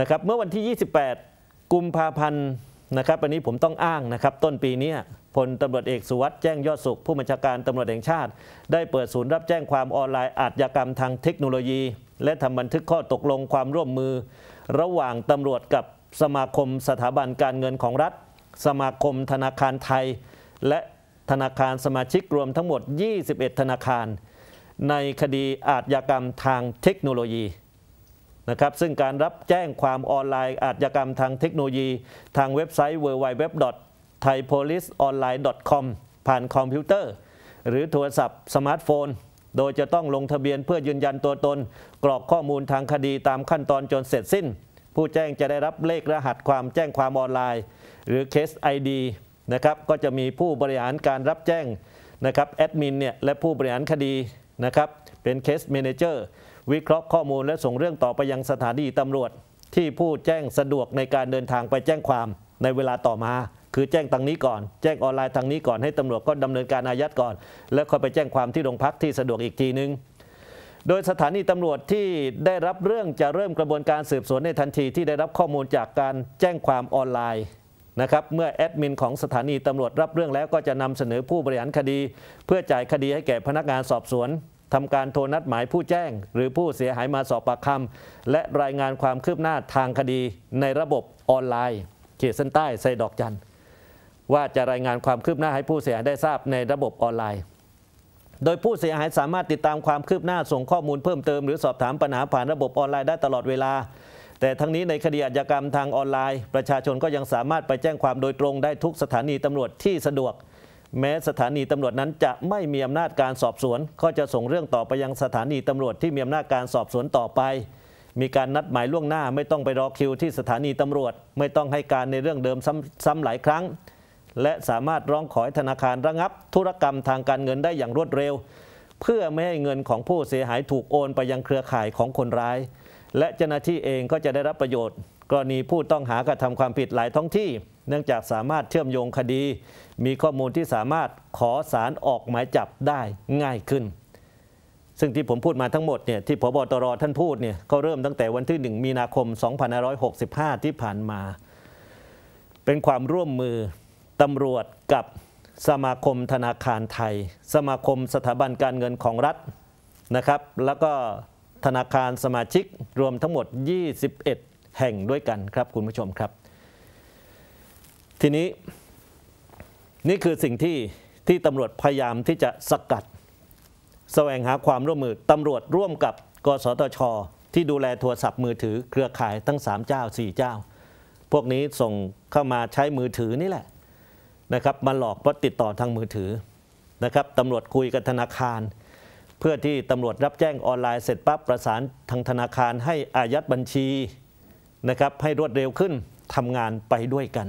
นะครับเมื่อวันที่ 28 กุมภาพันธ์นะครับวันนี้ผมต้องอ้างนะครับ ต้นปีนี้พลตำรวจเอกสุวัสด์แจ้งยอดสุขผู้บัญชาการตำรวจแห่งชาติ ได้เปิดศูนย์รับแจ้งความออนไลน์ อาชญากรรมทางเทคโนโลยี และทำบันทึกข้อตกลงความร่วมมือ ระหว่างตำรวจกับสมาคมสถาบันการเงินของรัฐ สมาคมธนาคารไทย และธนาคารสมาชิกรวมทั้งหมด 21 ธนาคาร ในคดีอาชญากรรมทางเทคโนโลยีนะครับซึ่งการรับแจ้งความออนไลน์ อาชญากรรมทางเทคโนโลยี ทางเว็บไซต์ www.thaipoliceonline.com ผ่านคอมพิวเตอร์ หรือโทรศัพท์สมาร์ทโฟน โดยจะต้องลงทะเบียนเพื่อยืนยันตัวตนกรอกข้อมูลทางคดีตามขั้นตอนจนเสร็จสิ้น ผู้แจ้งจะได้รับเลขรหัสความแจ้งความออนไลน์ หรือเคส ID นะครับก็จะมีผู้บริหารการรับแจ้งนะครับแอดมินเนี่ยและผู้บริหารคดีนะครับเป็นเคสเมนเจอร์วิเคราะห์ข้อมูลและส่งเรื่องต่อไปยังสถานีตำรวจที่ผู้แจ้งสะดวกในการเดินทางไปแจ้งความในเวลาต่อมา คือแจ้งทางนี้ก่อนแจ้งออนไลน์ทางนี้ก่อนให้ตำรวจก็ดำเนินการอายัดก่อน แล้วค่อยไปแจ้งความที่โรงพักที่สะดวกอีกทีนึงโดยสถานีตำรวจที่ได้รับเรื่องจะเริ่มกระบวนการสืบสวนในทันที ที่ได้รับข้อมูลจากการแจ้งความออนไลน์นะครับเมื่อแอดมินของสถานีตำรวจรับเรื่องแล้วก็จะนำเสนอผู้บริหารคดี เพื่อจ่ายคดีให้แก่พนักงานสอบสวนทำการโทรนัดหมายผู้แจ้ง หรือผู้เสียหายมาสอบปากคำและรายงานความคืบหน้าทางคดีในระบบออนไลน์เขตเส้นใต้ไซดอกจันว่าจะรายงานความคืบหน้าให้ผู้เสียหายได้ทราบในระบบออนไลน์ โดยผู้เสียหายสามารถติดตามความคืบหน้าส่งข้อมูลเพิ่มเติมหรือสอบถามปัญหาผ่านระบบออนไลน์ได้ตลอดเวลาแต่ทั้งนี้ในคดีอาญากรรมทางออนไลน์ประชาชนก็ยังสามารถไปแจ้งความโดยตรงได้ทุกสถานีตำรวจที่สะดวก แม้สถานีตำรวจนั้นจะไม่มีอำนาจการสอบสวน ก็จะส่งเรื่องต่อไปยังสถานีตำรวจที่มีอำนาจการสอบสวนต่อไป มีการนัดหมายล่วงหน้า ไม่ต้องไปรอคิวที่สถานีตำรวจ ไม่ต้องให้การในเรื่องเดิมซ้ำหลายครั้ง และสามารถร้องขอให้ธนาคารระงับ ธุรกรรมทางการเงินได้อย่างรวดเร็ว เพื่อไม่ให้เงินของผู้เสียหายถูกโอนไปยังเครือข่ายของคนร้ายและเจ้าหน้าที่เองก็จะได้รับประโยชน์ กรณีผู้ต้องหากระทำความผิดหลายท้องที่ เนื่องจากสามารถเชื่อมโยงคดี มีข้อมูลที่สามารถขอสารออกหมายจับได้ง่ายขึ้นซึ่งที่ผมพูดมาทั้งหมดเนี่ยที่พบตรท่านพูดเนี่ยก็เริ่มตั้งแต่วันที่ 1 มีนาคม2565 ที่ผ่านมา เป็นความร่วมมือตำรวจกับสมาคมธนาคารไทย สมาคมสถาบันการเงินของรัฐนะครับ แล้วก็ธนาคารสมาชิกรวมทั้งหมด 21 แห่งด้วยกันครับคุณผู้ชมครับ ทีนี้ นี่คือสิ่งที่ที่ตำรวจพยายามที่จะสกัด แสวงหาความร่วมมือตำรวจร่วมกับ กสทชที่ดูแลโทรศัพท์มือถือ เครือข่ายทั้ง3เจ้า4 เจ้า พวกนี้ส่งเข้ามาใช้มือถือนี่แหละนะครับมาหลอกเพราะติดต่อทางมือถือนะครับตำรวจคุยกับธนาคารเพื่อที่ตำรวจรับแจ้งออนไลน์เสร็จปั๊บประสานทางธนาคารให้อายัดบัญชีนะครับให้รวดเร็วขึ้นทำงานไปด้วยกัน